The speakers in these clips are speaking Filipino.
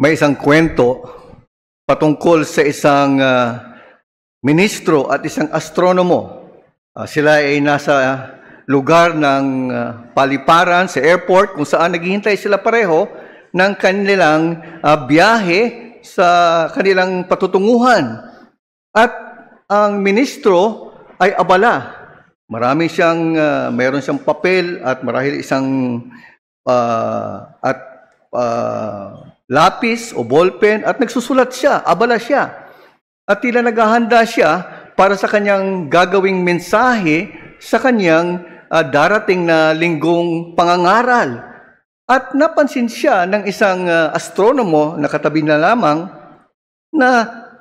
may isang kwento patungkol sa isang uh, ministro at isang astronomo. Uh, sila ay nasa lugar ng uh, paliparan sa airport kung saan naghihintay sila pareho ng kanilang uh, biyahe sa kanilang patutunguhan. At ang ministro ay abala. Marami siyang uh, mayroon siyang papel at marahil isang uh, at uh, lapis o ballpen at nagsusulat siya, abala siya. At tila naghahanda siya para sa kanyang gagawing mensahe sa kanyang uh, darating na linggong pangangaral. At napansin siya ng isang uh, astronomo na katabi na lamang na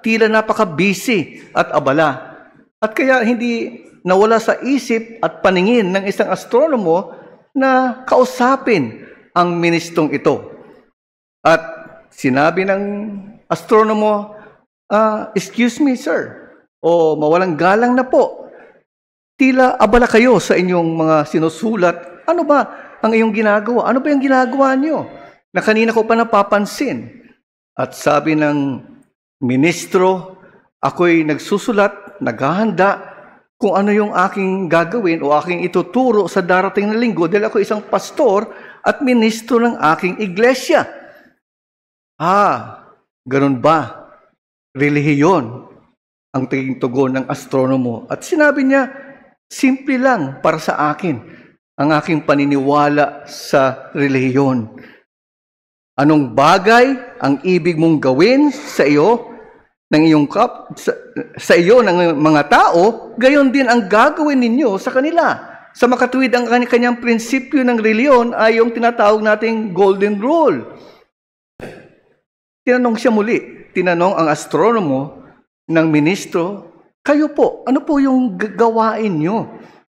tila napaka-busy at abala. At kaya hindi nawala sa isip at paningin ng isang astronomo na kausapin ang ministrong ito. At sinabi ng astronomo, uh, excuse me sir, o mawalang galang na po, tila abala kayo sa inyong mga sinusulat. Ano ba ang iyong ginagawa? Ano ba yung ginagawa niyo? Na kanina ko pa napapansin. At sabi ng ministro, ako'y nagsusulat, naghahanda kung ano yung aking gagawin o aking ituturo sa darating na linggo dahil ako isang pastor at ministro ng aking iglesia. Ah, ganun ba? Relihiyon ang tingin tugon ng astronomo. At sinabi niya, simple lang para sa akin ang aking paniniwala sa relihiyon. Anong bagay ang ibig mong gawin sa iyo ng iyong kap sa, sa iyo ng mga tao, gayon din ang gagawin ninyo sa kanila. Sa makatuwid ang kanyang prinsipyo ng reliyon ay yung tinatawag nating golden rule. Tinanong siya muli, tinanong ang astronomo ng ministro, kayo po, ano po yung gawain nyo?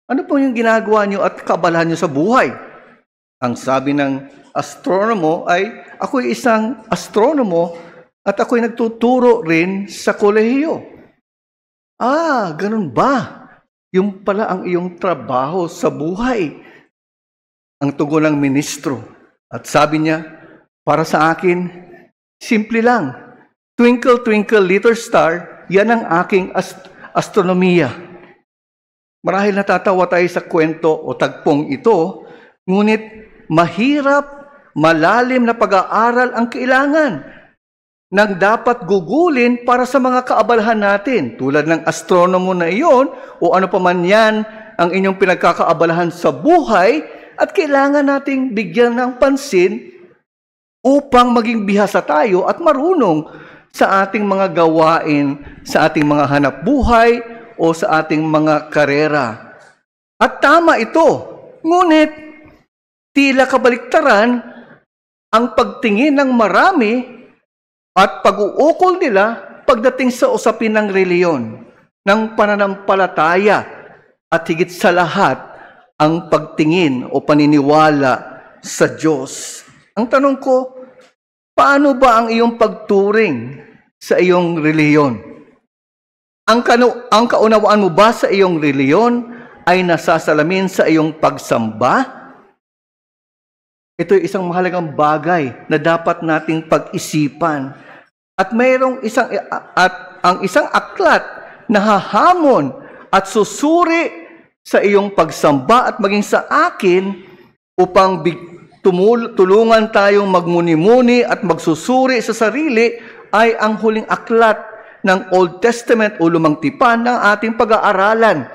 Ano po yung ginagawa nyo at kabalahan nyo sa buhay? Ang sabi ng astronomo ay, ako'y isang astronomo at ako'y nagtuturo rin sa kolehiyo. Ah, ganun ba? Yung pala ang iyong trabaho sa buhay. Ang tugon ng ministro. At sabi niya, para sa akin, Simple lang. Twinkle, twinkle, little star, yan ang aking ast- astronomiya. Marahil natatawa tayo sa kwento o tagpong ito, ngunit mahirap, malalim na pag-aaral ang kailangan nang dapat gugulin para sa mga kaabalahan natin, tulad ng astronomo na iyon o ano pa man yan ang inyong pinagkakaabalahan sa buhay at kailangan nating bigyan ng pansin upang maging bihasa tayo at marunong sa ating mga gawain, sa ating mga hanap buhay o sa ating mga karera. At tama ito. Ngunit, tila kabaliktaran ang pagtingin ng marami at pag-uukol nila pagdating sa usapin ng reliyon, ng pananampalataya at higit sa lahat ang pagtingin o paniniwala sa Diyos. Ang tanong ko, paano ba ang iyong pagturing sa iyong reliyon? Ang, kanu- ang kaunawaan mo ba sa iyong reliyon ay nasasalamin sa iyong pagsamba? Ito ay isang mahalagang bagay na dapat nating pag-isipan. At mayroong isang at ang isang aklat na hahamon at susuri sa iyong pagsamba at maging sa akin upang big, tumul- tulungan tayong magmuni-muni at magsusuri sa sarili ay ang huling aklat ng Old Testament o lumang tipan ng ating pag-aaralan.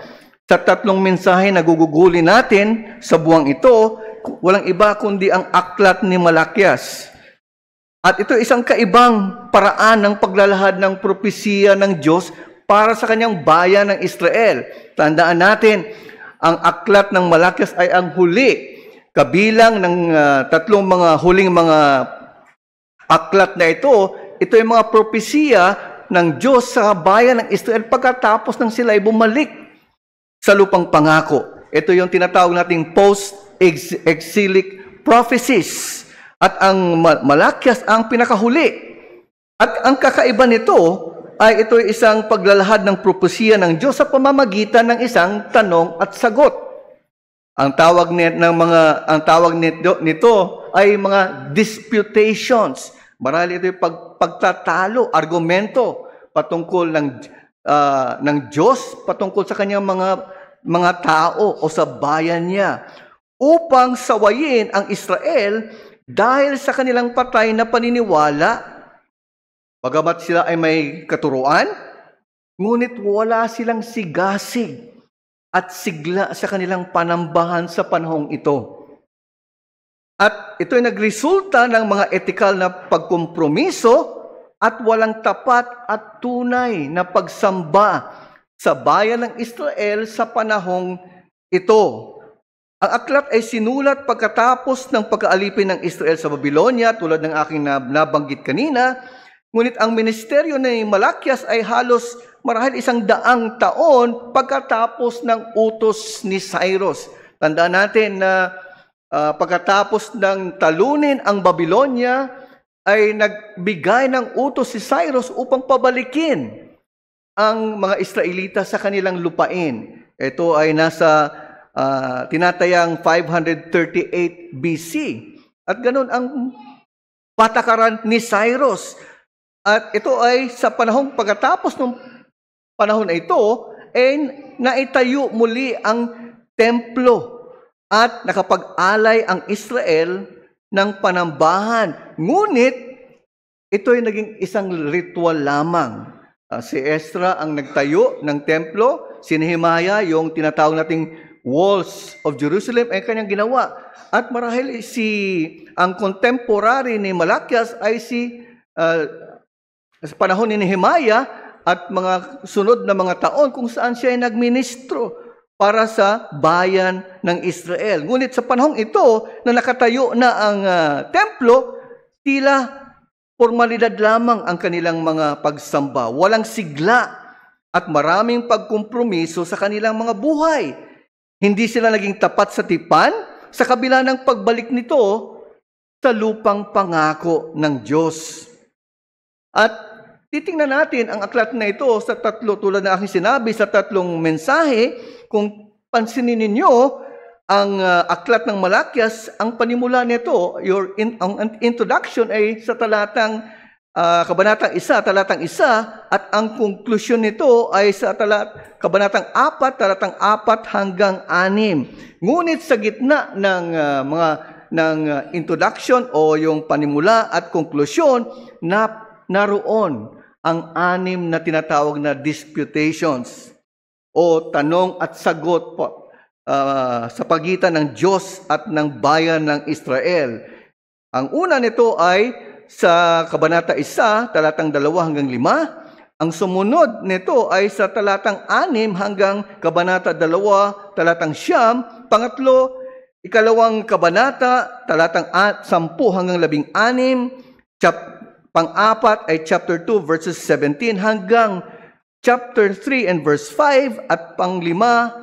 Sa tatlong mensahe na gugugulin natin sa buwang ito, walang iba kundi ang aklat ni Malakias. At ito isang kaibang paraan ng paglalahad ng propesiya ng Diyos para sa kanyang bayan ng Israel. Tandaan natin, ang aklat ng Malakias ay ang huli kabilang ng uh, tatlong mga huling mga aklat na ito, ito ay mga propesiya ng Diyos sa bayan ng Israel pagkatapos ng sila ay bumalik sa lupang pangako. Ito yung tinatawag nating post-exilic prophecies. At ang Malakias ang pinakahuli. At ang kakaiba nito ay ito ay isang paglalahad ng propesiya ng Diyos sa pamamagitan ng isang tanong at sagot. Ang tawag nito ng mga ang tawag nito, nito ay mga disputations. Marahil ito yung pag, pagtatalo, argumento patungkol ng uh, ng Diyos patungkol sa kanyang mga mga tao o sa bayan niya upang sawayin ang Israel dahil sa kanilang patay na paniniwala bagamat sila ay may katuruan ngunit wala silang sigasig at sigla sa kanilang panambahan sa panahong ito. At ito ay nagresulta ng mga etikal na pagkompromiso at walang tapat at tunay na pagsamba sa bayan ng Israel sa panahong ito. Ang aklat ay sinulat pagkatapos ng pagkaalipin ng Israel sa Babylonia tulad ng aking nabanggit kanina, ngunit ang ministeryo ni Malakias ay halos marahil isang daang taon pagkatapos ng utos ni Cyrus. Tandaan natin na uh, pagkatapos ng talunin ang Babylonia ay nagbigay ng utos si Cyrus upang pabalikin ang mga Israelita sa kanilang lupain. Ito ay nasa uh, tinatayang 538 BC. At ganun ang patakaran ni Cyrus. At ito ay sa panahong pagkatapos ng panahon na ito, ay eh, naitayo muli ang templo at nakapag-alay ang Israel ng panambahan. Ngunit, ito ay naging isang ritual lamang. Uh, si Ezra ang nagtayo ng templo, si Nehemiah yung tinatawag nating walls of Jerusalem ay kanyang ginawa. At marahil si ang contemporary ni Malakias ay si uh, sa panahon ni Nehemiah at mga sunod na mga taon kung saan siya ay nagministro para sa bayan ng Israel. Ngunit sa panahong ito na nakatayo na ang uh, templo, tila formalidad lamang ang kanilang mga pagsamba. Walang sigla at maraming pagkompromiso sa kanilang mga buhay. Hindi sila naging tapat sa tipan sa kabila ng pagbalik nito sa lupang pangako ng Diyos. At titingnan natin ang aklat na ito sa tatlo, tulad na aking sinabi, sa tatlong mensahe, kung pansinin ninyo, ang uh, aklat ng Malakyas, ang panimula nito, your in, ang introduction ay sa talatang uh, kabanatang isa, talatang isa, at ang conclusion nito ay sa talat, kabanatang apat, talatang apat hanggang anim. Ngunit sa gitna ng uh, mga ng introduction o yung panimula at conclusion na naroon ang anim na tinatawag na disputations o tanong at sagot po uh, sa pagitan ng Diyos at ng bayan ng Israel. Ang una nito ay sa Kabanata 1, talatang 2 hanggang 5. Ang sumunod nito ay sa talatang 6 hanggang Kabanata 2, talatang 7. Pangatlo, ikalawang Kabanata, talatang 10 hanggang 16, chap Pang-apat ay chapter 2 verses 17 hanggang chapter 3 and verse 5 at panglima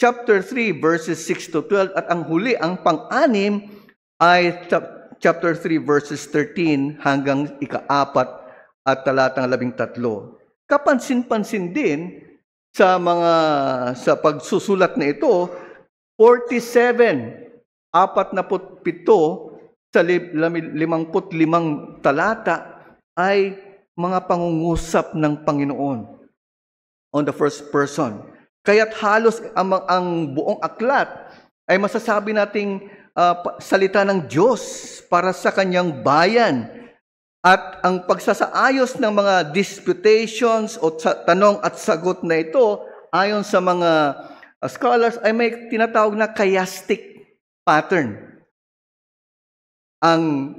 chapter 3 verses 6 to 12 at ang huli ang pang-anim ay chapter 3 verses 13 hanggang ikaapat at talatang labing tatlo. Kapansin-pansin din sa mga sa pagsusulat na ito, 47, apat na pito sa limangput limang talata ay mga pangungusap ng Panginoon on the first person. Kaya't halos ang, ang buong aklat ay masasabi nating uh, salita ng Diyos para sa kanyang bayan. At ang pagsasaayos ng mga disputations o tanong at sagot na ito ayon sa mga ah, scholars ay may tinatawag na chiastic pattern ang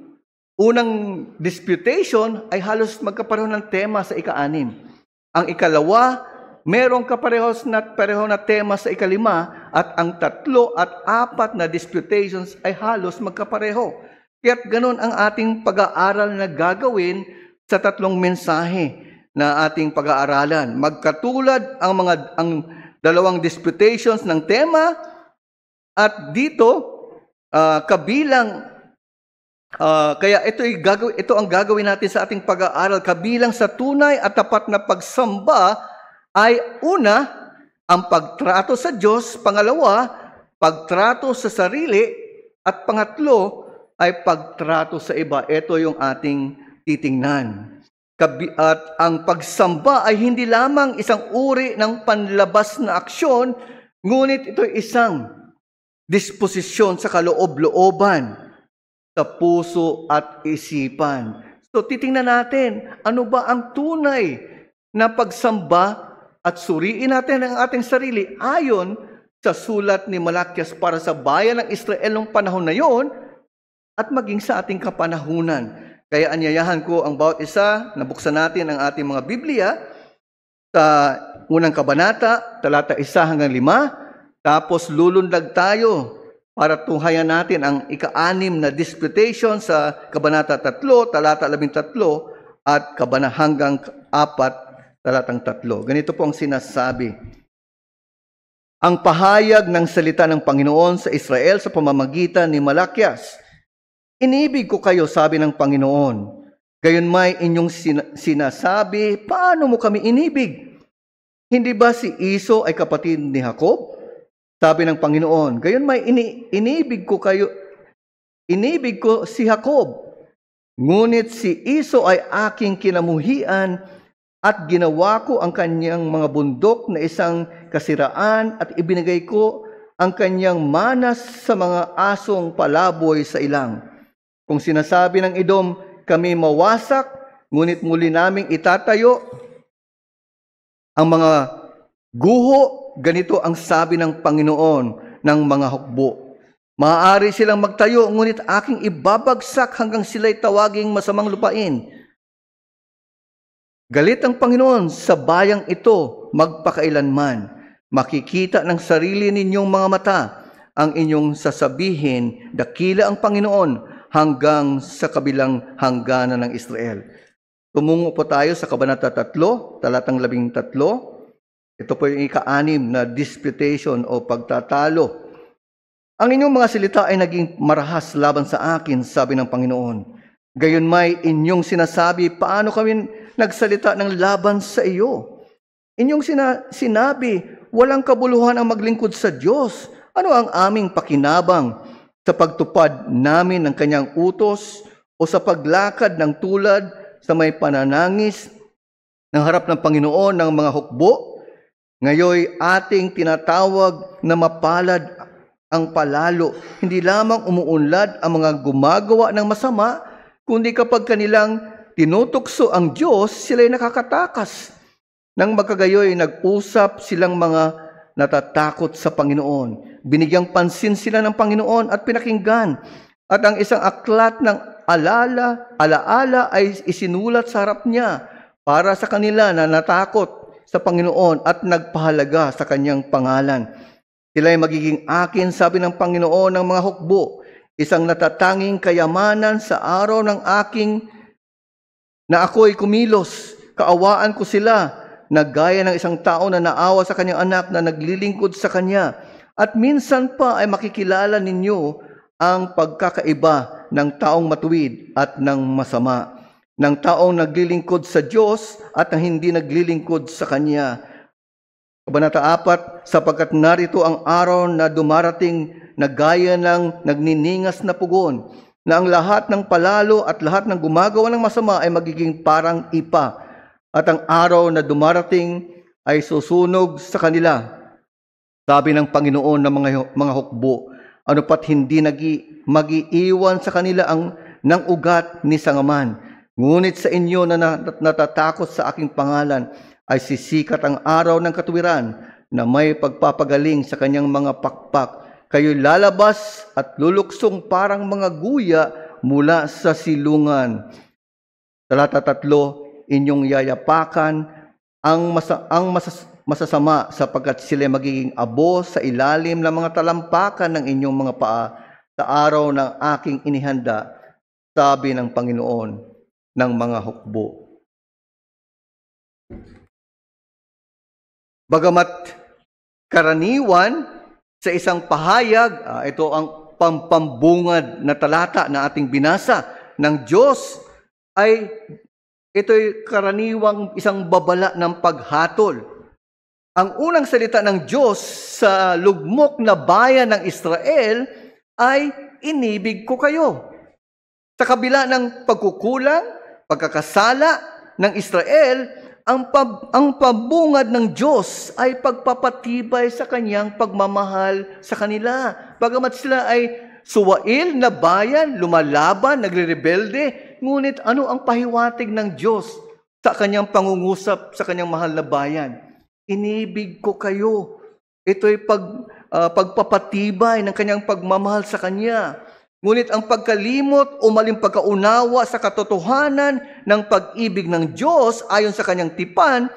unang disputation ay halos magkapareho ng tema sa ika-anim. Ang ikalawa, merong kaparehos na pareho na tema sa ikalima at ang tatlo at apat na disputations ay halos magkapareho. Kaya ganun ang ating pag-aaral na gagawin sa tatlong mensahe na ating pag-aaralan. Magkatulad ang mga ang dalawang disputations ng tema at dito uh, kabilang Uh, kaya ito, gagaw- ito ang gagawin natin sa ating pag-aaral. Kabilang sa tunay at tapat na pagsamba ay una, ang pagtrato sa Diyos, pangalawa, pagtrato sa sarili, at pangatlo ay pagtrato sa iba. Ito yung ating titingnan. At ang pagsamba ay hindi lamang isang uri ng panlabas na aksyon, ngunit ito'y isang disposisyon sa kaloob-looban sa puso at isipan. So titingnan natin, ano ba ang tunay na pagsamba at suriin natin ang ating sarili ayon sa sulat ni Malakias para sa bayan ng Israel noong panahon na yon at maging sa ating kapanahunan. Kaya anyayahan ko ang bawat isa na buksan natin ang ating mga Biblia sa unang kabanata, talata 1 hanggang 5, tapos lulundag tayo para tunghayan natin ang ika-anim na disputation sa Kabanata 3, talata 13 at kabana hanggang 4, talatang 3. Ganito po ang sinasabi. Ang pahayag ng salita ng Panginoon sa Israel sa pamamagitan ni Malakias. Inibig ko kayo, sabi ng Panginoon. Gayon may inyong sinasabi, paano mo kami inibig? Hindi ba si Iso ay kapatid ni Jacob? Sabi ng Panginoon, gayon may ini, inibig ko kayo, inibig ko si Jacob, ngunit si Iso ay aking kinamuhian at ginawa ko ang kanyang mga bundok na isang kasiraan at ibinigay ko ang kanyang manas sa mga asong palaboy sa ilang. Kung sinasabi ng idom, kami mawasak, ngunit muli naming itatayo ang mga guho ganito ang sabi ng Panginoon ng mga hukbo. Maaari silang magtayo, ngunit aking ibabagsak hanggang sila'y tawaging masamang lupain. Galit ang Panginoon sa bayang ito magpakailanman. Makikita ng sarili ninyong mga mata ang inyong sasabihin, dakila ang Panginoon hanggang sa kabilang hangganan ng Israel. Tumungo po tayo sa Kabanata 3, talatang 13, ito po yung ika-anim na disputation o pagtatalo. Ang inyong mga salita ay naging marahas laban sa akin, sabi ng Panginoon. Gayon may inyong sinasabi, paano kami nagsalita ng laban sa iyo? Inyong sina- sinabi, walang kabuluhan ang maglingkod sa Diyos. Ano ang aming pakinabang sa pagtupad namin ng kanyang utos o sa paglakad ng tulad sa may pananangis ng harap ng Panginoon ng mga hukbo Ngayoy ating tinatawag na mapalad ang palalo. Hindi lamang umuunlad ang mga gumagawa ng masama, kundi kapag kanilang tinutukso ang Diyos, sila'y nakakatakas. Nang magkagayoy, nag-usap silang mga natatakot sa Panginoon. Binigyang pansin sila ng Panginoon at pinakinggan. At ang isang aklat ng alala, alaala ay isinulat sa harap niya para sa kanila na natakot sa Panginoon at nagpahalaga sa kanyang pangalan. Sila'y magiging akin, sabi ng Panginoon ng mga hukbo, isang natatanging kayamanan sa araw ng aking na ako'y kumilos, kaawaan ko sila, na gaya ng isang tao na naawa sa kanyang anak na naglilingkod sa kanya. At minsan pa ay makikilala ninyo ang pagkakaiba ng taong matuwid at ng masama ng taong naglilingkod sa Diyos at ang hindi naglilingkod sa Kanya. Kabanata 4, sapagkat narito ang araw na dumarating na gaya ng nagniningas na pugon, na ang lahat ng palalo at lahat ng gumagawa ng masama ay magiging parang ipa, at ang araw na dumarating ay susunog sa kanila. Sabi ng Panginoon ng mga, mga hukbo, ano pat hindi nag-iiwan sa kanila ang ng ugat ni Sangaman Ngunit sa inyo na natatakot sa aking pangalan ay sisikat ang araw ng katuwiran na may pagpapagaling sa kanyang mga pakpak. Kayo'y lalabas at luluksong parang mga guya mula sa silungan. Talata tatlo, inyong yayapakan ang, masa, ang masas, masasama sapagkat sila magiging abo sa ilalim ng mga talampakan ng inyong mga paa sa araw ng aking inihanda, sabi ng Panginoon ng mga hukbo. Bagamat karaniwan sa isang pahayag, uh, ito ang pampambungad na talata na ating binasa ng Diyos ay ito'y karaniwang isang babala ng paghatol. Ang unang salita ng Diyos sa lugmok na bayan ng Israel ay inibig ko kayo. Sa kabila ng pagkukulang, pagkakasala ng Israel, ang, pab- ang pabungad ng Diyos ay pagpapatibay sa kanyang pagmamahal sa kanila. Bagamat sila ay suwail na bayan, lumalaban, nagre-rebelde, ngunit ano ang pahiwatig ng Diyos sa kanyang pangungusap sa kanyang mahal na bayan? Inibig ko kayo. Ito ay pag, uh, pagpapatibay ng kanyang pagmamahal sa kanya. Ngunit ang pagkalimot o maling pagkaunawa sa katotohanan ng pag-ibig ng Diyos ayon sa kanyang tipan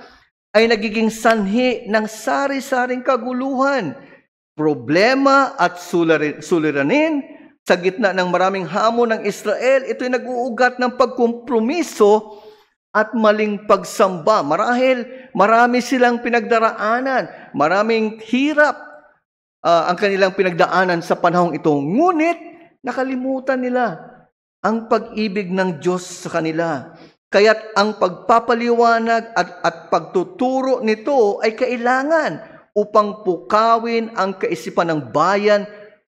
ay nagiging sanhi ng sari-saring kaguluhan, problema at suliranin sa gitna ng maraming hamon ng Israel, ito'y nag-uugat ng pagkompromiso at maling pagsamba. Marahil marami silang pinagdaraanan, maraming hirap uh, ang kanilang pinagdaanan sa panahong ito. Ngunit Nakalimutan nila ang pag-ibig ng Diyos sa kanila. Kaya't ang pagpapaliwanag at, at pagtuturo nito ay kailangan upang pukawin ang kaisipan ng bayan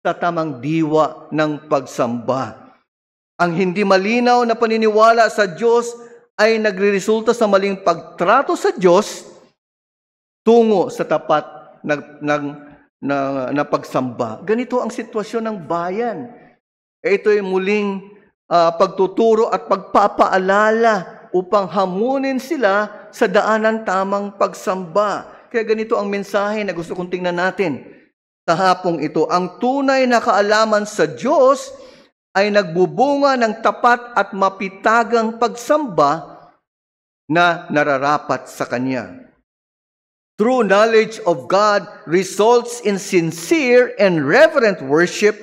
sa tamang diwa ng pagsamba. Ang hindi malinaw na paniniwala sa Diyos ay nagriresulta sa maling pagtrato sa Diyos tungo sa tapat ng, ng, na, ng, pagsamba. Ganito ang sitwasyon ng bayan eh, ito ay muling uh, pagtuturo at pagpapaalala upang hamunin sila sa daanan tamang pagsamba. Kaya ganito ang mensahe na gusto kong tingnan natin. Tahapong ito, ang tunay na kaalaman sa Diyos ay nagbubunga ng tapat at mapitagang pagsamba na nararapat sa Kanya. True knowledge of God results in sincere and reverent worship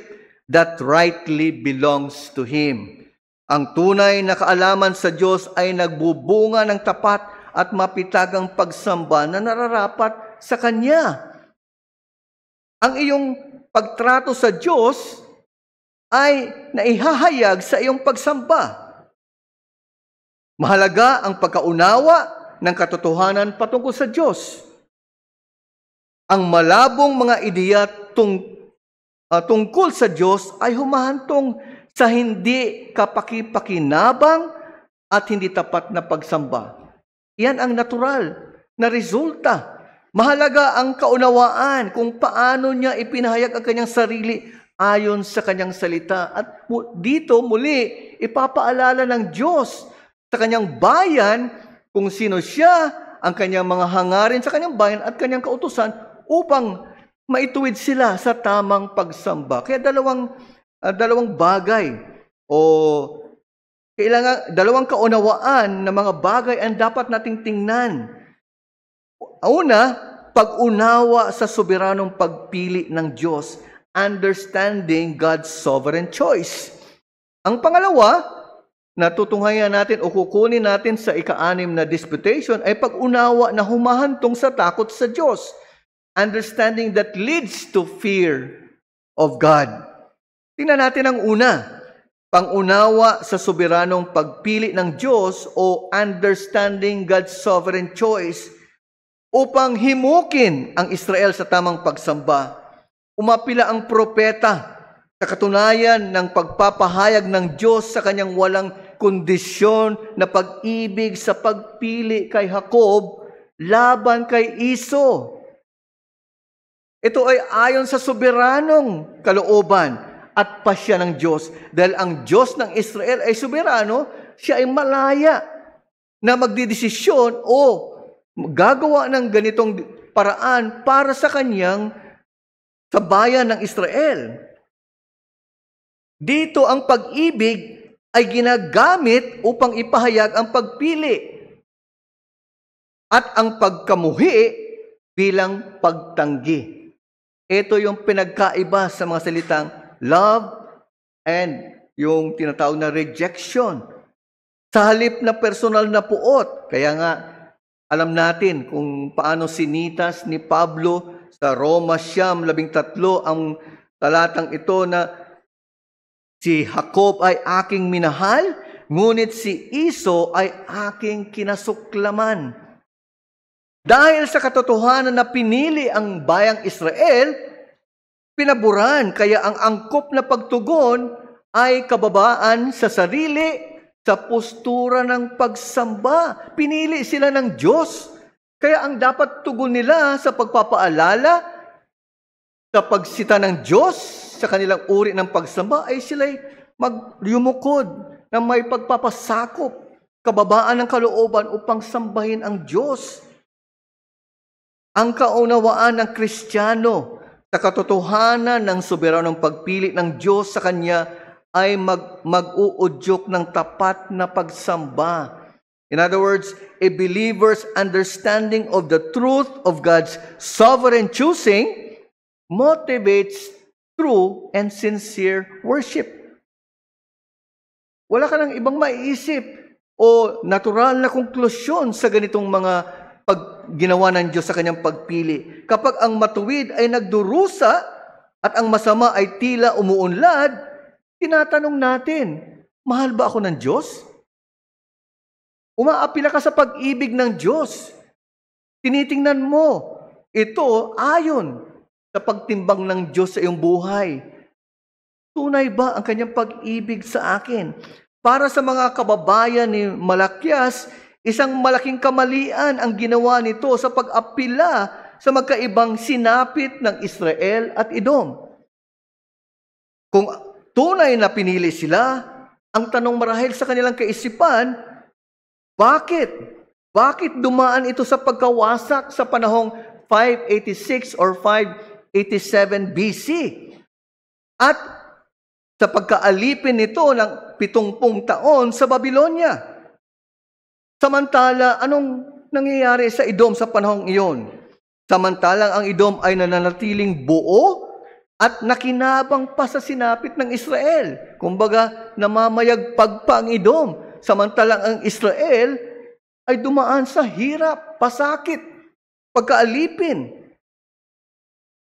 that rightly belongs to Him. Ang tunay na kaalaman sa Diyos ay nagbubunga ng tapat at mapitagang pagsamba na nararapat sa Kanya. Ang iyong pagtrato sa Diyos ay naihahayag sa iyong pagsamba. Mahalaga ang pagkaunawa ng katotohanan patungkol sa Diyos. Ang malabong mga ideya tung uh, tungkol sa Diyos ay humahantong sa hindi kapakipakinabang at hindi tapat na pagsamba. Yan ang natural na resulta. Mahalaga ang kaunawaan kung paano niya ipinahayag ang kanyang sarili ayon sa kanyang salita. At dito muli, ipapaalala ng Diyos sa kanyang bayan kung sino siya, ang kanyang mga hangarin sa kanyang bayan at kanyang kautusan upang maituwid sila sa tamang pagsamba. Kaya dalawang uh, dalawang bagay o kailangan dalawang kaunawaan na mga bagay ang dapat nating tingnan. Una, pag-unawa sa soberanong pagpili ng Diyos, understanding God's sovereign choice. Ang pangalawa, natutunghayan natin o kukunin natin sa ika na disputation ay pag-unawa na humahantong sa takot sa Diyos. Understanding that leads to fear of God. Tingnan natin ang una. Pangunawa sa soberanong pagpili ng Diyos o understanding God's sovereign choice upang himukin ang Israel sa tamang pagsamba. Umapila ang propeta sa katunayan ng pagpapahayag ng Diyos sa kanyang walang kondisyon na pag-ibig sa pagpili kay Jacob laban kay Iso. Ito ay ayon sa soberanong kalooban at pasya ng Diyos. Dahil ang Diyos ng Israel ay soberano, siya ay malaya na magdidesisyon o gagawa ng ganitong paraan para sa kanyang sa bayan ng Israel. Dito ang pag-ibig ay ginagamit upang ipahayag ang pagpili at ang pagkamuhi bilang pagtanggi. Ito yung pinagkaiba sa mga salitang love and yung tinatawag na rejection. Sa halip na personal na puot, kaya nga alam natin kung paano sinitas ni Pablo sa Roma Siyam, labing ang talatang ito na si Jacob ay aking minahal, ngunit si Iso ay aking kinasuklaman. Dahil sa katotohanan na pinili ang bayang Israel, pinaboran kaya ang angkop na pagtugon ay kababaan sa sarili sa postura ng pagsamba. Pinili sila ng Diyos. Kaya ang dapat tugon nila sa pagpapaalala, sa pagsita ng Diyos, sa kanilang uri ng pagsamba, ay sila'y magyumukod na may pagpapasakop, kababaan ng kalooban upang sambahin ang Diyos ang kaunawaan ng Kristiyano sa katotohanan ng soberanong pagpili ng Diyos sa Kanya ay mag, mag-uudyok ng tapat na pagsamba. In other words, a believer's understanding of the truth of God's sovereign choosing motivates true and sincere worship. Wala ka ng ibang maiisip o natural na konklusyon sa ganitong mga pag ginawa ng Diyos sa kanyang pagpili. Kapag ang matuwid ay nagdurusa at ang masama ay tila umuunlad, tinatanong natin, mahal ba ako ng Diyos? Umaapila ka sa pag-ibig ng Diyos. Tinitingnan mo, ito ayon sa pagtimbang ng Diyos sa iyong buhay. Tunay ba ang kanyang pag-ibig sa akin? Para sa mga kababayan ni Malakyas, Isang malaking kamalian ang ginawa nito sa pag-apila sa magkaibang sinapit ng Israel at Edom. Kung tunay na pinili sila, ang tanong marahil sa kanilang kaisipan, bakit? Bakit dumaan ito sa pagkawasak sa panahong 586 or 587 BC? At sa pagkaalipin nito ng 70 taon sa Babylonia. Samantala, anong nangyayari sa Idom sa panahong iyon? Samantalang ang Idom ay nananatiling buo at nakinabang pa sa sinapit ng Israel. Kumbaga, namamayagpag pa ang Idom. Samantalang ang Israel ay dumaan sa hirap, pasakit, pagkaalipin.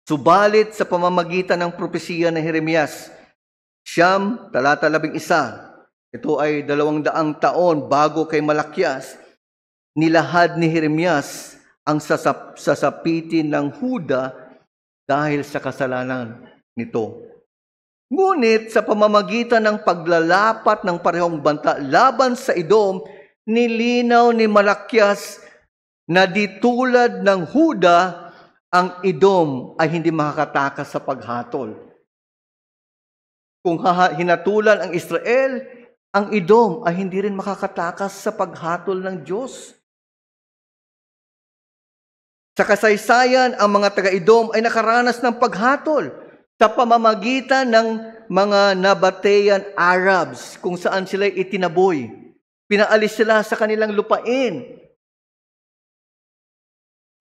Subalit sa pamamagitan ng propesiya ng Jeremias, Siyam, talata labing isa, ito ay dalawang daang taon bago kay Malakias, nilahad ni Jeremias ang sasap, sasapitin ng Huda dahil sa kasalanan nito. Ngunit sa pamamagitan ng paglalapat ng parehong banta laban sa Edom, nilinaw ni Malakias na ditulad tulad ng Huda, ang Edom ay hindi makakatakas sa paghatol. Kung hinatulan ang Israel, ang idom ay hindi rin makakatakas sa paghatol ng Diyos. Sa kasaysayan, ang mga taga-idom ay nakaranas ng paghatol sa pamamagitan ng mga Nabatean Arabs kung saan sila itinaboy. Pinaalis sila sa kanilang lupain.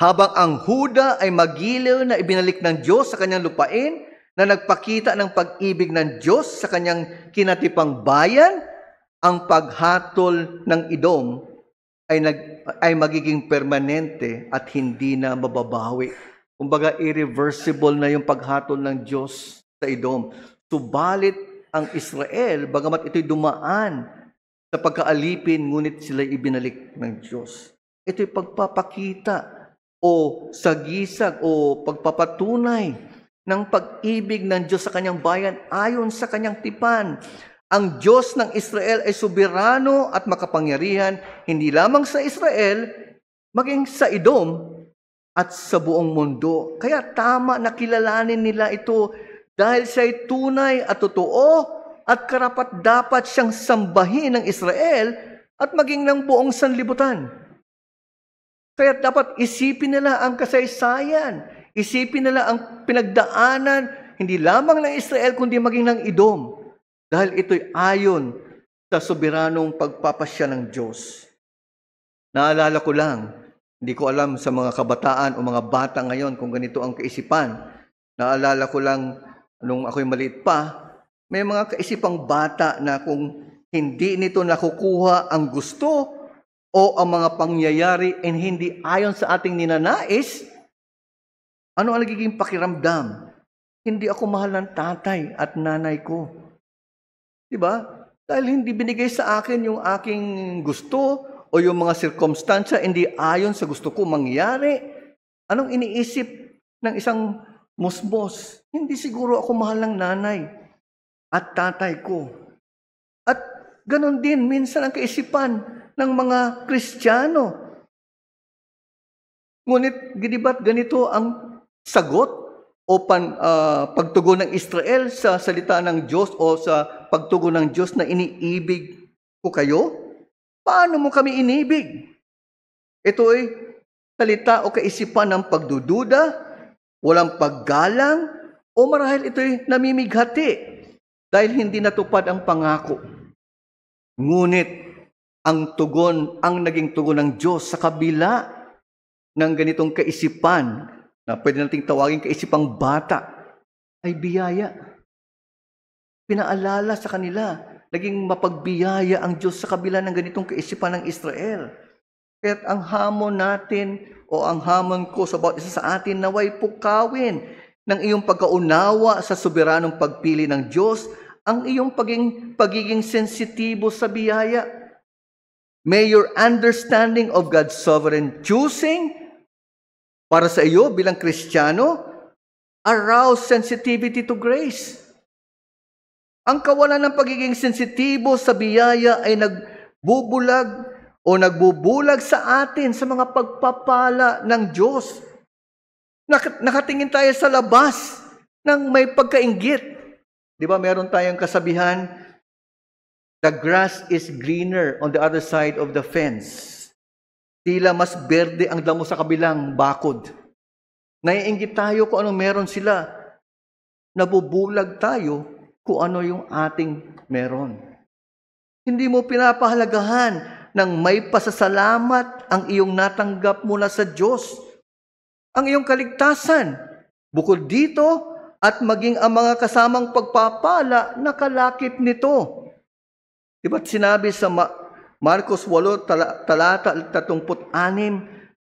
Habang ang Huda ay magiliw na ibinalik ng Diyos sa kanyang lupain, na nagpakita ng pag-ibig ng Diyos sa kanyang kinatipang bayan, ang paghatol ng idom ay nag ay magiging permanente at hindi na mababawi. Kumbaga irreversible na yung paghatol ng Diyos sa idom. Subalit ang Israel, bagamat ito'y dumaan sa pagkaalipin, ngunit sila ibinalik ng Diyos. Ito'y pagpapakita o sagisag o pagpapatunay ng pag-ibig ng Diyos sa kanyang bayan ayon sa kanyang tipan ang Diyos ng Israel ay soberano at makapangyarihan hindi lamang sa Israel, maging sa Edom at sa buong mundo. Kaya tama na kilalanin nila ito dahil siya ay tunay at totoo at karapat dapat siyang sambahin ng Israel at maging ng buong sanlibutan. Kaya dapat isipin nila ang kasaysayan, isipin nila ang pinagdaanan hindi lamang ng Israel kundi maging ng Edom. Dahil ito'y ayon sa soberanong pagpapasya ng Diyos. Naalala ko lang, hindi ko alam sa mga kabataan o mga bata ngayon kung ganito ang kaisipan. Naalala ko lang nung ako'y maliit pa, may mga kaisipang bata na kung hindi nito nakukuha ang gusto o ang mga pangyayari and hindi ayon sa ating ninanais, ano ang nagiging pakiramdam? Hindi ako mahal ng tatay at nanay ko. Di ba? Dahil hindi binigay sa akin yung aking gusto o yung mga sirkumstansya, hindi ayon sa gusto ko mangyari. Anong iniisip ng isang musbos? Hindi siguro ako mahal ng nanay at tatay ko. At ganon din minsan ang kaisipan ng mga Kristiyano. Ngunit, gidibat ganito ang sagot o pan, uh, pagtugon ng Israel sa salita ng Diyos o sa pagtugon ng Diyos na iniibig ko kayo? Paano mo kami inibig? Ito ay salita o kaisipan ng pagdududa, walang paggalang, o marahil ito ay namimighati dahil hindi natupad ang pangako. Ngunit ang tugon, ang naging tugon ng Diyos sa kabila ng ganitong kaisipan na pwede nating tawagin kaisipang bata ay biyaya. Pinaalala sa kanila, naging mapagbiyaya ang Diyos sa kabila ng ganitong kaisipan ng Israel. Kaya ang hamon natin o ang hamon ko sa bawat isa sa atin naway pukawin ng iyong pagkaunawa sa soberanong pagpili ng Diyos, ang iyong paging, pagiging sensitibo sa biyaya. May your understanding of God's sovereign choosing para sa iyo bilang Kristiyano arouse sensitivity to grace. Ang kawalan ng pagiging sensitibo sa biyaya ay nagbubulag o nagbubulag sa atin sa mga pagpapala ng Diyos. Nakatingin tayo sa labas ng may pagkaingit. Di ba meron tayong kasabihan, the grass is greener on the other side of the fence. Tila mas berde ang damo sa kabilang bakod. Naiinggit tayo kung ano meron sila. Nabubulag tayo kung ano yung ating meron. Hindi mo pinapahalagahan ng may pasasalamat ang iyong natanggap mula sa Diyos, ang iyong kaligtasan. Bukod dito, at maging ang mga kasamang pagpapala na kalakip nito. Diba't sinabi sa Ma- Marcos 8, talata 36,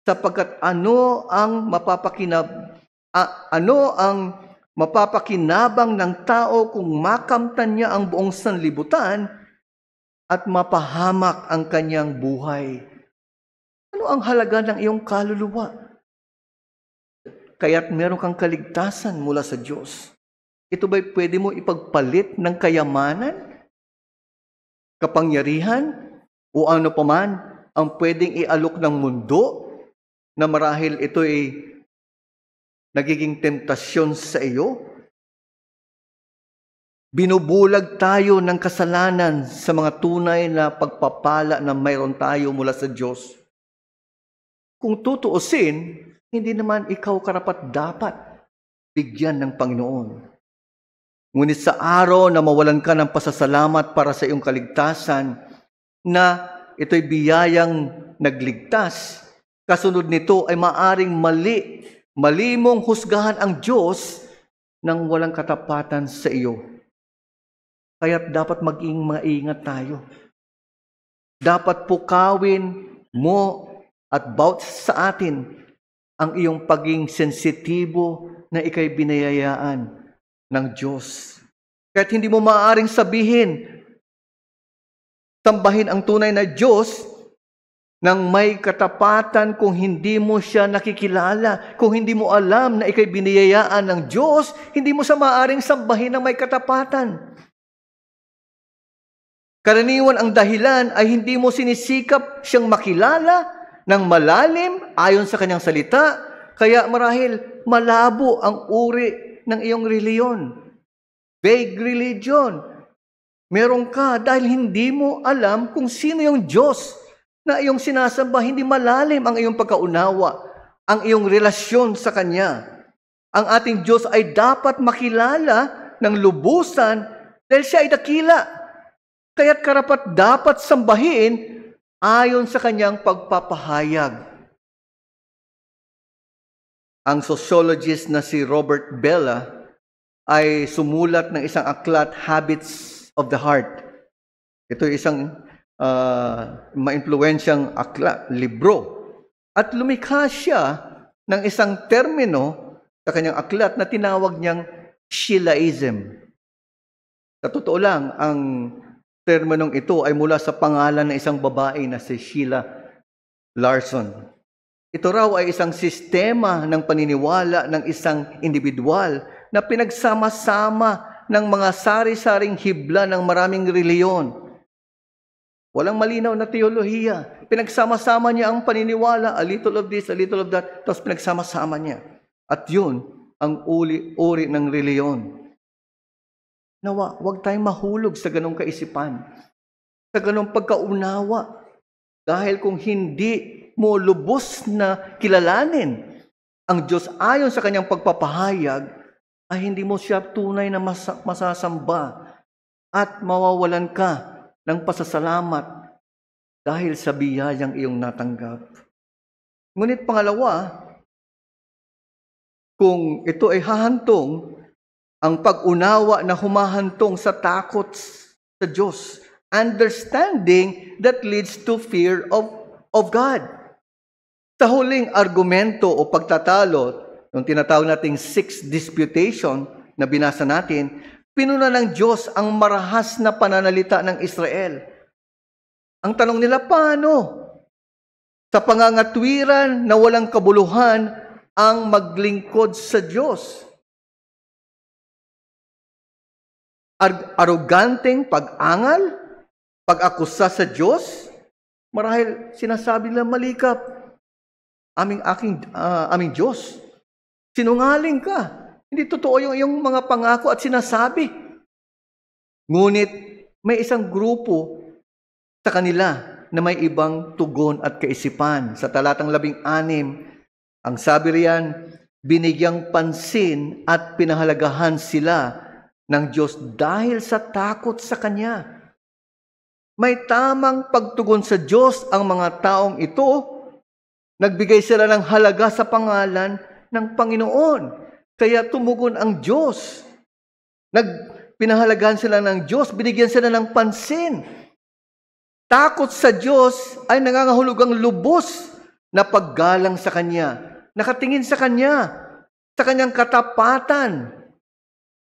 sapagkat ano ang mapapakinab, a- ano ang mapapakinabang ng tao kung makamtan niya ang buong sanlibutan at mapahamak ang kanyang buhay. Ano ang halaga ng iyong kaluluwa? Kaya't meron kang kaligtasan mula sa Diyos. Ito ba'y pwede mo ipagpalit ng kayamanan, kapangyarihan, o ano paman ang pwedeng ialok ng mundo na marahil ito ay nagiging tentasyon sa iyo? Binubulag tayo ng kasalanan sa mga tunay na pagpapala na mayroon tayo mula sa Diyos. Kung tutuusin, hindi naman ikaw karapat dapat bigyan ng Panginoon. Ngunit sa araw na mawalan ka ng pasasalamat para sa iyong kaligtasan, na ito'y biyayang nagligtas, kasunod nito ay maaring mali Malimong husgahan ang Diyos nang walang katapatan sa iyo. Kaya dapat maging maingat tayo. Dapat pukawin mo at bout sa atin ang iyong paging sensitibo na ikay binayayaan ng Diyos. Kahit hindi mo maaaring sabihin, tambahin ang tunay na Diyos nang may katapatan kung hindi mo siya nakikilala, kung hindi mo alam na ikay biniyayaan ng Diyos, hindi mo sa maaring sambahin ng may katapatan. Karaniwan ang dahilan ay hindi mo sinisikap siyang makilala ng malalim ayon sa kanyang salita, kaya marahil malabo ang uri ng iyong reliyon. Vague religion. Meron ka dahil hindi mo alam kung sino yung Diyos na iyong sinasamba, hindi malalim ang iyong pagkaunawa, ang iyong relasyon sa Kanya. Ang ating Diyos ay dapat makilala ng lubusan dahil siya ay dakila. Kaya't karapat dapat sambahin ayon sa kanyang pagpapahayag. Ang sociologist na si Robert Bella ay sumulat ng isang aklat, Habits of the Heart. Ito isang uh, ah, maimpluensyang akla, libro. At lumikha siya ng isang termino sa kanyang aklat na tinawag niyang Shilaism. Sa totoo lang, ang terminong ito ay mula sa pangalan ng isang babae na si Sheila Larson. Ito raw ay isang sistema ng paniniwala ng isang individual na pinagsama-sama ng mga sari-saring hibla ng maraming reliyon Walang malinaw na teolohiya. Pinagsama-sama niya ang paniniwala, a little of this, a little of that, tapos pinagsama-sama niya. At yun, ang uli-uri ng reliyon. Nawa, huwag tayong mahulog sa ganong kaisipan, sa ganong pagkaunawa. Dahil kung hindi mo lubos na kilalanin ang Diyos ayon sa kanyang pagpapahayag, ay hindi mo siya tunay na masasamba at mawawalan ka ng pasasalamat dahil sa biyayang iyong natanggap. Ngunit pangalawa, kung ito ay hahantong, ang pag-unawa na humahantong sa takot sa Diyos, understanding that leads to fear of, of God. Sa huling argumento o pagtatalo, yung tinatawag nating six disputation na binasa natin, Pinuna ng Diyos ang marahas na pananalita ng Israel. Ang tanong nila, paano? Sa pangangatwiran na walang kabuluhan ang maglingkod sa Diyos. Ar- pag-angal, pag-akusa sa Diyos, marahil sinasabi nila malikap, aming aking uh, aming Diyos. Sinungaling ka. Hindi totoo yung, yung mga pangako at sinasabi. Ngunit may isang grupo sa kanila na may ibang tugon at kaisipan. Sa talatang labing anim, ang sabi riyan, binigyang pansin at pinahalagahan sila ng Diyos dahil sa takot sa Kanya. May tamang pagtugon sa Diyos ang mga taong ito. Nagbigay sila ng halaga sa pangalan ng Panginoon. Kaya tumugon ang Diyos. Nagpinahalagahan sila ng Diyos, binigyan sila ng pansin. Takot sa Diyos ay nangangahulugang lubos na paggalang sa Kanya. Nakatingin sa Kanya, sa Kanyang katapatan.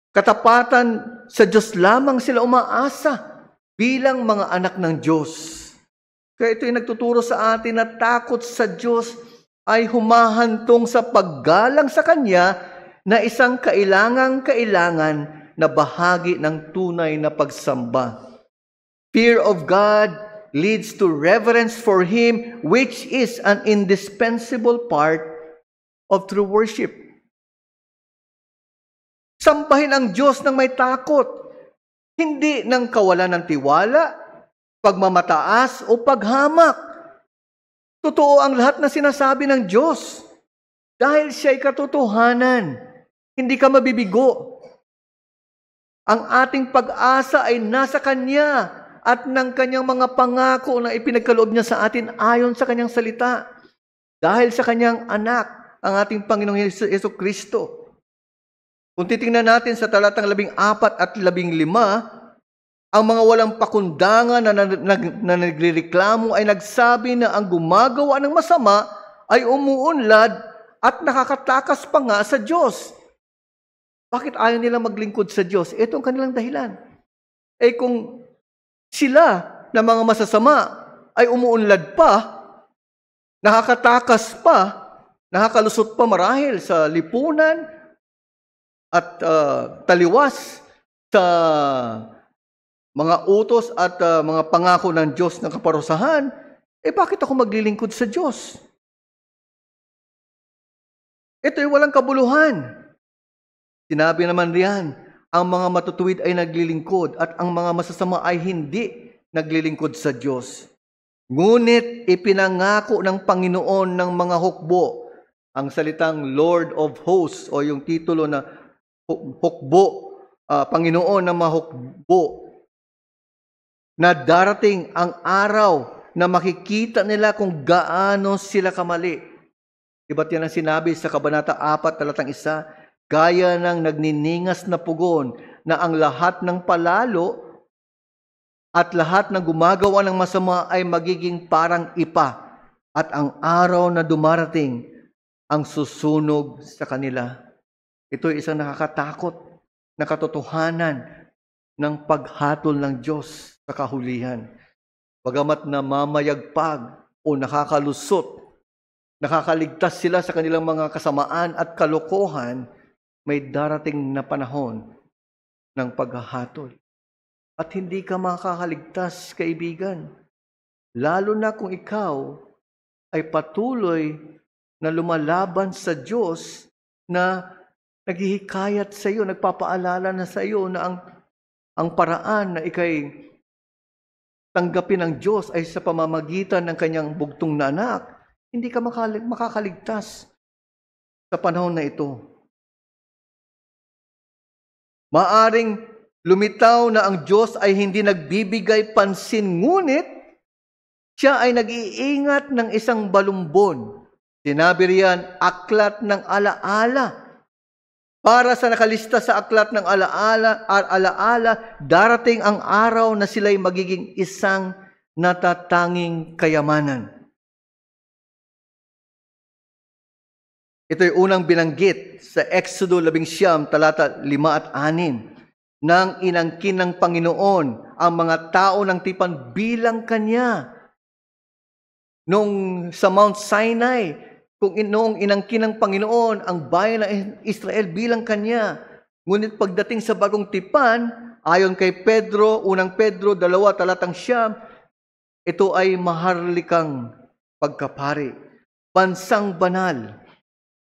Katapatan sa Diyos lamang sila umaasa bilang mga anak ng Diyos. Kaya ito'y nagtuturo sa atin na takot sa Diyos ay humahantong sa paggalang sa Kanya na isang kailangang-kailangan na bahagi ng tunay na pagsamba. Fear of God leads to reverence for Him, which is an indispensable part of true worship. Sambahin ang Diyos ng may takot, hindi ng kawalan ng tiwala, pagmamataas o paghamak. Totoo ang lahat na sinasabi ng Diyos dahil siya ay katotohanan. Hindi ka mabibigo. Ang ating pag-asa ay nasa Kanya at ng Kanyang mga pangako na ipinagkaloob niya sa atin ayon sa Kanyang salita. Dahil sa Kanyang anak, ang ating Panginoong Yeso Kristo. Kung titingnan natin sa talatang labing apat at labing lima, ang mga walang pakundangan na, na, na, na nagrereklamo ay nagsabi na ang gumagawa ng masama ay umuunlad at nakakatakas pa nga sa Diyos. Bakit ayaw nila maglingkod sa Diyos? Ito ang kanilang dahilan. Eh kung sila na mga masasama ay umuunlad pa, nakakatakas pa, nakakalusot pa marahil sa lipunan at uh, taliwas sa mga utos at uh, mga pangako ng Diyos na kaparosahan, eh bakit ako maglilingkod sa Diyos? Ito Ito'y walang kabuluhan. Sinabi naman riyan, ang mga matutuwid ay naglilingkod at ang mga masasama ay hindi naglilingkod sa Diyos. Ngunit ipinangako ng Panginoon ng mga hukbo ang salitang Lord of Hosts o yung titulo na hukbo, uh, Panginoon ng mga hukbo, na darating ang araw na makikita nila kung gaano sila kamali. Diba't yan ang sinabi sa Kabanata 4, talatang 1, Gaya ng nagniningas na pugon na ang lahat ng palalo at lahat ng gumagawa ng masama ay magiging parang ipa at ang araw na dumarating ang susunog sa kanila. Ito ay isang nakakatakot na katotohanan ng paghatol ng Diyos sa kahulihan. Bagamat namamayagpag o nakakalusot, nakakaligtas sila sa kanilang mga kasamaan at kalokohan, may darating na panahon ng paghahatol. At hindi ka makakaligtas, kaibigan. Lalo na kung ikaw ay patuloy na lumalaban sa Diyos na naghihikayat sa iyo, nagpapaalala na sa iyo na ang, ang paraan na ikay tanggapin ng Diyos ay sa pamamagitan ng kanyang bugtong na anak, hindi ka makakaligtas sa panahon na ito. Maaring lumitaw na ang Diyos ay hindi nagbibigay pansin, ngunit siya ay nag-iingat ng isang balumbon. Sinabi riyan, aklat ng alaala. Para sa nakalista sa aklat ng alaala, ar alaala, darating ang araw na sila'y magiging isang natatanging kayamanan. Ito'y unang binanggit sa Exodo 11, talata 5 at 6, nang inangkin ng Panginoon ang mga tao ng tipan bilang Kanya. Nung sa Mount Sinai, kung in, noong inangkin ng Panginoon ang bayan ng Israel bilang Kanya. Ngunit pagdating sa bagong tipan, ayon kay Pedro, unang Pedro, dalawa, talatang siyam, ito ay maharlikang pagkapari, bansang banal,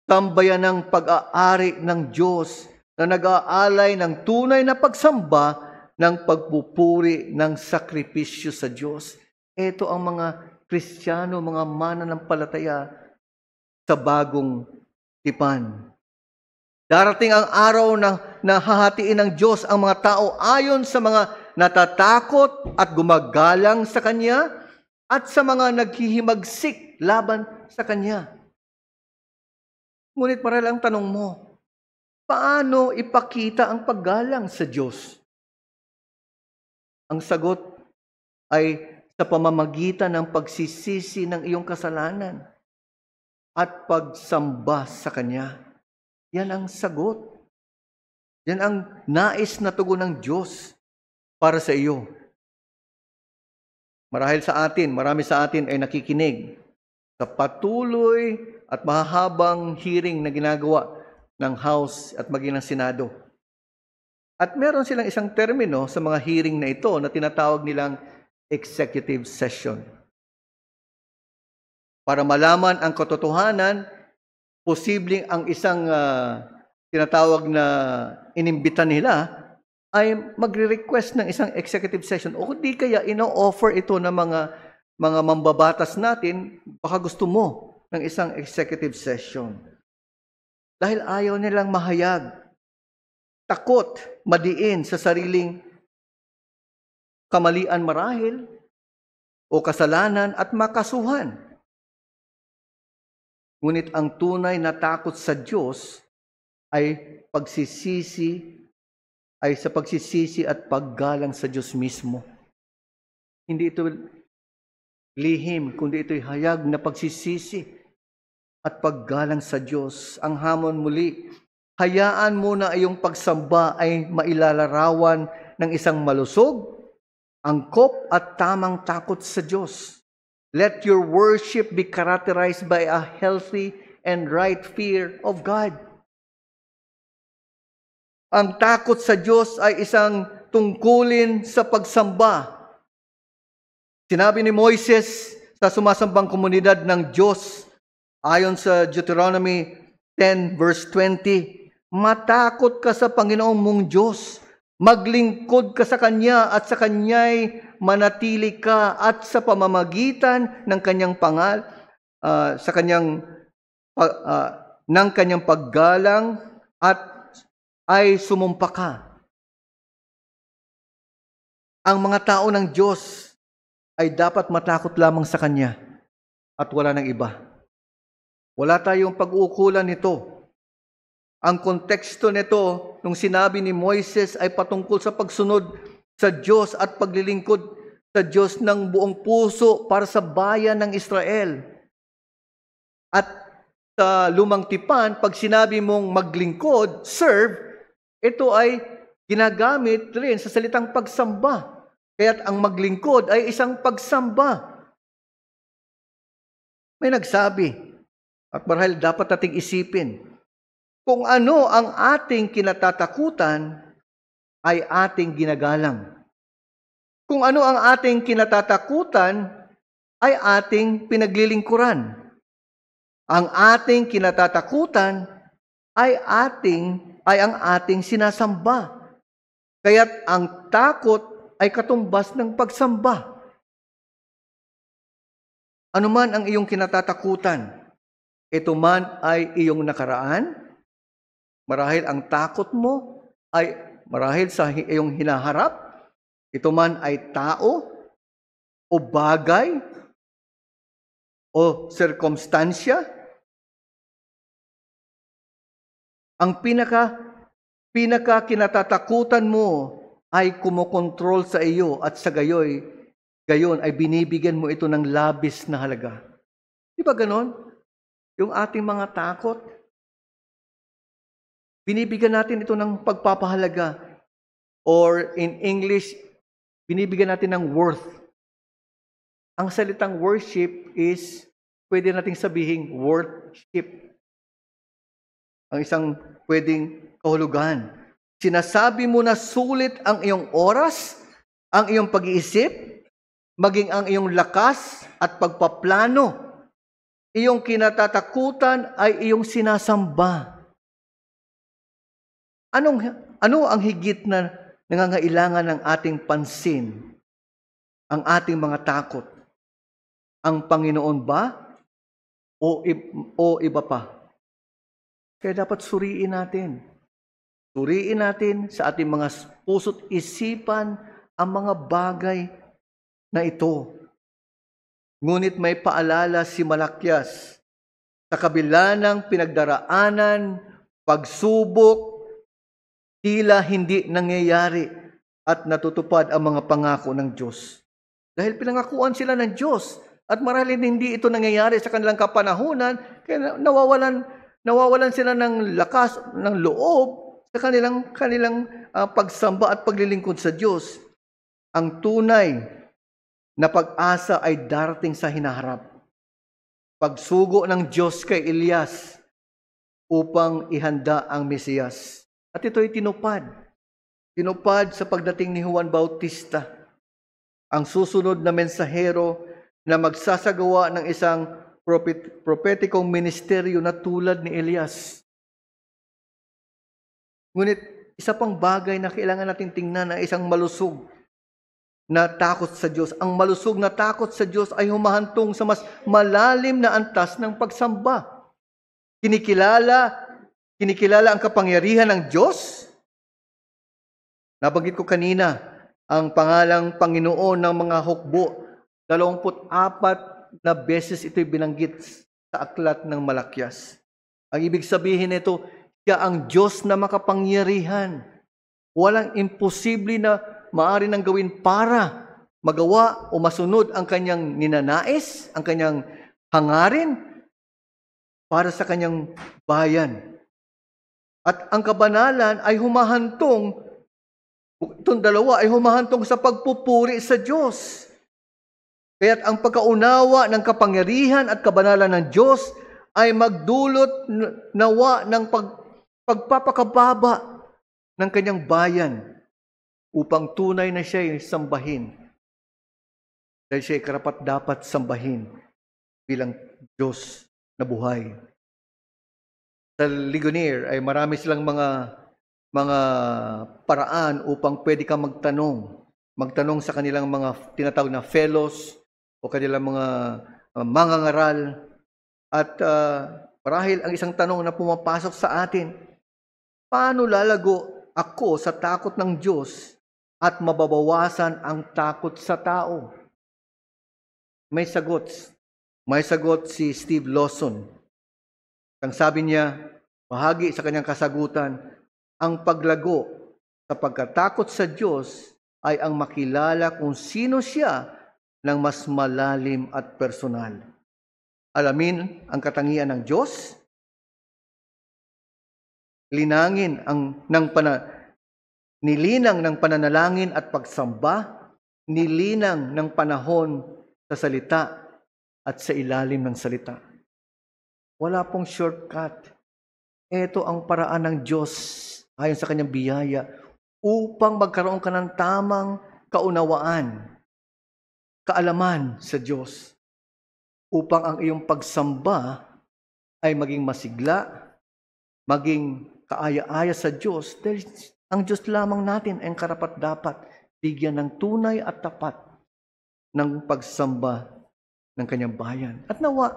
tambayan ng pag-aari ng Diyos na nag-aalay ng tunay na pagsamba ng pagpupuri ng sakripisyo sa Diyos. Ito ang mga Kristiyano, mga mananampalataya sa bagong tipan. Darating ang araw na nahahatiin ng Diyos ang mga tao ayon sa mga natatakot at gumagalang sa Kanya at sa mga naghihimagsik laban sa Kanya. Ngunit para lang tanong mo, paano ipakita ang paggalang sa Diyos? Ang sagot ay sa pamamagitan ng pagsisisi ng iyong kasalanan at pagsamba sa Kanya. Yan ang sagot. Yan ang nais na tugon ng Diyos para sa iyo. Marahil sa atin, marami sa atin ay nakikinig sa patuloy at mahahabang hearing na ginagawa ng House at maging ng Senado. At meron silang isang termino sa mga hearing na ito na tinatawag nilang executive session. Para malaman ang katotohanan, posibleng ang isang uh, tinatawag na inimbita nila ay magre-request ng isang executive session o di kaya ino-offer ito ng mga mga mambabatas natin, baka gusto mo ng isang executive session. Dahil ayaw nilang mahayag, takot, madiin sa sariling kamalian marahil o kasalanan at makasuhan. Ngunit ang tunay na takot sa Diyos ay pagsisisi ay sa pagsisisi at paggalang sa Diyos mismo. Hindi ito lihim, kundi ito'y hayag na pagsisisi at paggalang sa Diyos. Ang hamon muli, hayaan mo na iyong pagsamba ay mailalarawan ng isang malusog, angkop at tamang takot sa Diyos. Let your worship be characterized by a healthy and right fear of God. Ang takot sa Diyos ay isang tungkulin sa pagsamba. Sinabi ni Moises sa sumasambang komunidad ng Diyos Ayon sa Deuteronomy 10 verse 20, Matakot ka sa Panginoong mong Diyos, maglingkod ka sa Kanya at sa Kanya'y manatili ka at sa pamamagitan ng Kanyang pangal, uh, sa Kanyang, uh, ng Kanyang paggalang at ay sumumpa ka. Ang mga tao ng Diyos ay dapat matakot lamang sa Kanya at wala ng iba. Wala tayong pag-uukulan nito. Ang konteksto nito nung sinabi ni Moises ay patungkol sa pagsunod sa Diyos at paglilingkod sa Diyos ng buong puso para sa bayan ng Israel. At sa lumang tipan, pag sinabi mong maglingkod, serve, ito ay ginagamit rin sa salitang pagsamba. Kaya't ang maglingkod ay isang pagsamba. May nagsabi, at marahil dapat nating isipin kung ano ang ating kinatatakutan ay ating ginagalang. Kung ano ang ating kinatatakutan ay ating pinaglilingkuran. Ang ating kinatatakutan ay ating ay ang ating sinasamba. Kaya't ang takot ay katumbas ng pagsamba. Ano man ang iyong kinatatakutan, ito man ay iyong nakaraan, marahil ang takot mo ay marahil sa iyong hinaharap, ito man ay tao o bagay o sirkomstansya. Ang pinaka pinaka kinatatakutan mo ay kumokontrol sa iyo at sa gayoy gayon ay binibigyan mo ito ng labis na halaga. Di ba ganon? yung ating mga takot. Binibigyan natin ito ng pagpapahalaga or in English, binibigyan natin ng worth. Ang salitang worship is, pwede nating sabihin, worship. Ang isang pwedeng kahulugan. Sinasabi mo na sulit ang iyong oras, ang iyong pag-iisip, maging ang iyong lakas at pagpaplano Iyong kinatatakutan ay iyong sinasamba. Anong, ano ang higit na nangangailangan ng ating pansin? Ang ating mga takot? Ang Panginoon ba? O, o iba pa? Kaya dapat suriin natin. Suriin natin sa ating mga puso't isipan ang mga bagay na ito Ngunit may paalala si Malakyas sa kabila ng pinagdaraanan, pagsubok, tila hindi nangyayari at natutupad ang mga pangako ng Diyos. Dahil pinangakuan sila ng Diyos at marahil hindi ito nangyayari sa kanilang kapanahunan, kaya nawawalan, nawawalan sila ng lakas, ng loob sa kanilang, kanilang uh, pagsamba at paglilingkod sa Diyos. Ang tunay na pag-asa ay darating sa hinaharap. Pagsugo ng Diyos kay Elias upang ihanda ang Mesiyas. At ito ay tinupad. Tinupad sa pagdating ni Juan Bautista, ang susunod na mensahero na magsasagawa ng isang propet- propetikong ministeryo na tulad ni Elias. Ngunit isa pang bagay na kailangan natin tingnan na isang malusog na takot sa Diyos. Ang malusog na takot sa Diyos ay humahantong sa mas malalim na antas ng pagsamba. Kinikilala, kinikilala ang kapangyarihan ng Diyos. Nabanggit ko kanina ang pangalang Panginoon ng mga hukbo. 24 na beses ito'y binanggit sa aklat ng Malakyas. Ang ibig sabihin nito, siya ang Diyos na makapangyarihan. Walang imposible na maaari nang gawin para magawa o masunod ang kanyang ninanais, ang kanyang hangarin para sa kanyang bayan. At ang kabanalan ay humahantong, itong dalawa ay humahantong sa pagpupuri sa Diyos. Kaya't ang pagkaunawa ng kapangyarihan at kabanalan ng Diyos ay magdulot nawa ng pag, pagpapakababa ng kanyang bayan upang tunay na siya sambahin. Dahil siya karapat dapat sambahin bilang Diyos na buhay. Sa Ligonier ay marami silang mga mga paraan upang pwede kang magtanong. Magtanong sa kanilang mga tinatawag na fellows o kanilang mga uh, mangangaral. At uh, marahil ang isang tanong na pumapasok sa atin, paano lalago ako sa takot ng Diyos at mababawasan ang takot sa tao? May sagot. May sagot si Steve Lawson. Ang sabi niya, bahagi sa kanyang kasagutan, ang paglago sa pagkatakot sa Diyos ay ang makilala kung sino siya ng mas malalim at personal. Alamin ang katangian ng Diyos, linangin ang ng pana, nilinang ng pananalangin at pagsamba, nilinang ng panahon sa salita at sa ilalim ng salita. Wala pong shortcut. Ito ang paraan ng Diyos ayon sa kanyang biyaya upang magkaroon ka ng tamang kaunawaan, kaalaman sa Diyos upang ang iyong pagsamba ay maging masigla, maging kaaya-aya sa Diyos dahil ang Diyos lamang natin ang karapat dapat bigyan ng tunay at tapat ng pagsamba ng kanyang bayan. At nawa,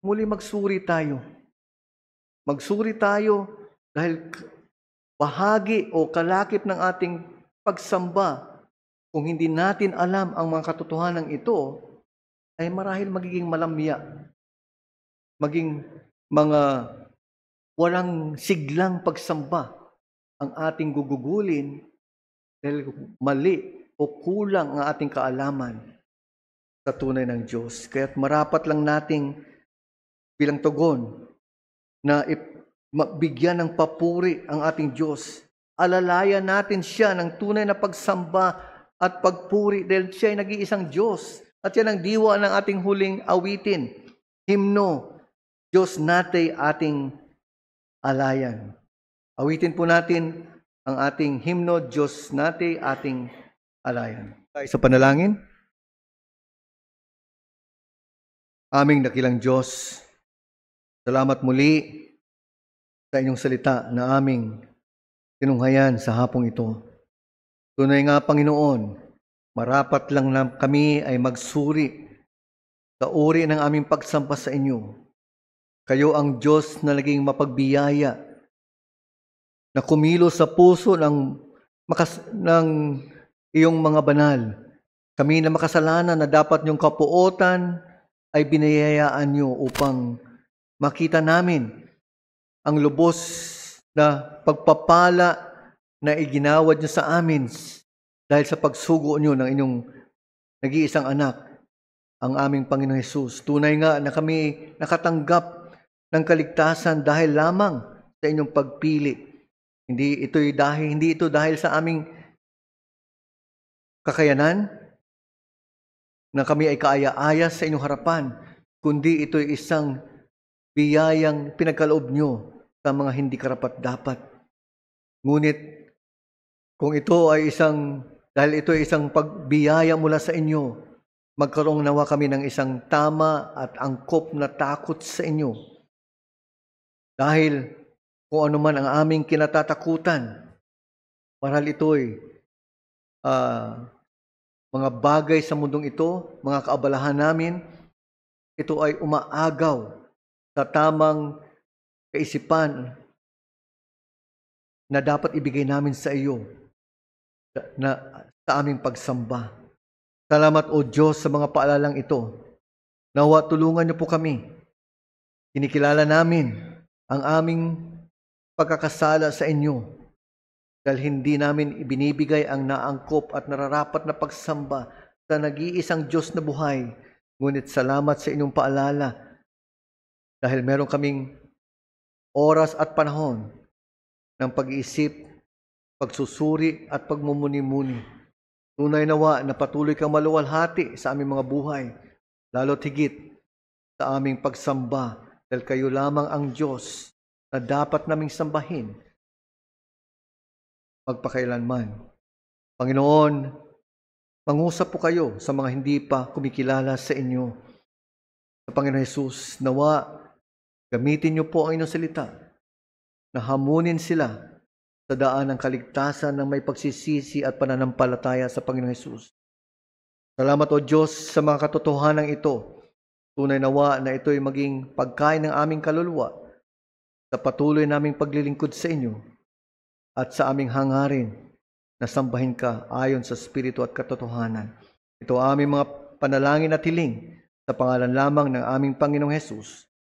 muli magsuri tayo. Magsuri tayo dahil bahagi o kalakip ng ating pagsamba, kung hindi natin alam ang mga katotohanan ito, ay marahil magiging malamya, maging mga walang siglang pagsamba ang ating gugugulin dahil mali o kulang ang ating kaalaman sa tunay ng Diyos. Kaya't marapat lang nating bilang tugon na bigyan ng papuri ang ating Diyos. Alalayan natin siya ng tunay na pagsamba at pagpuri dahil siya ay nag-iisang Diyos. At yan ang diwa ng ating huling awitin, himno, Diyos natin ating alayan. Awitin po natin ang ating himno, Diyos nati, ating alayan. Tayo sa panalangin. Aming nakilang Diyos, salamat muli sa inyong salita na aming tinunghayan sa hapong ito. Tunay nga, Panginoon, marapat lang na kami ay magsuri sa uri ng aming pagsampa sa inyo. Kayo ang Diyos na laging mapagbiyaya na kumilos sa puso ng, makas, ng iyong mga banal. Kami na makasalanan na dapat niyong kapuotan ay binayayaan niyo upang makita namin ang lubos na pagpapala na iginawad niyo sa amin dahil sa pagsugo niyo ng inyong nag-iisang anak, ang aming Panginoong Hesus. Tunay nga na kami nakatanggap ng kaligtasan dahil lamang sa inyong pagpili hindi ito dahil hindi ito dahil sa aming kakayanan na kami ay kaaya-aya sa inyong harapan, kundi ito'y isang biyayang pinagkaloob nyo sa mga hindi karapat-dapat. Ngunit kung ito ay isang dahil ito ay isang pagbiyaya mula sa inyo, magkaroon nawa kami ng isang tama at angkop na takot sa inyo. Dahil kung ano man ang aming kinatatakutan. Maral ito'y uh, mga bagay sa mundong ito, mga kaabalahan namin, ito ay umaagaw sa tamang kaisipan na dapat ibigay namin sa iyo na, sa aming pagsamba. Salamat o Diyos sa mga paalalang ito. Nawa tulungan niyo po kami. Kinikilala namin ang aming pagkakasala sa inyo dahil hindi namin ibinibigay ang naangkop at nararapat na pagsamba sa nag-iisang Diyos na buhay. Ngunit salamat sa inyong paalala dahil meron kaming oras at panahon ng pag-iisip, pagsusuri at pagmumuni-muni. Tunay nawa na patuloy kang maluwalhati sa aming mga buhay, lalo't higit sa aming pagsamba dahil kayo lamang ang Diyos na dapat naming sambahin magpakailanman. Panginoon, mangusap po kayo sa mga hindi pa kumikilala sa inyo. Sa Panginoon Jesus, nawa, gamitin niyo po ang inyong salita na hamunin sila sa daan ng kaligtasan ng may pagsisisi at pananampalataya sa Panginoon Jesus. Salamat o Diyos sa mga katotohanan ito. Tunay nawa na ito'y maging pagkain ng aming kaluluwa sa patuloy naming paglilingkod sa inyo at sa aming hangarin na sambahin ka ayon sa Espiritu at katotohanan. Ito aming mga panalangin at hiling sa pangalan lamang ng aming Panginoong Hesus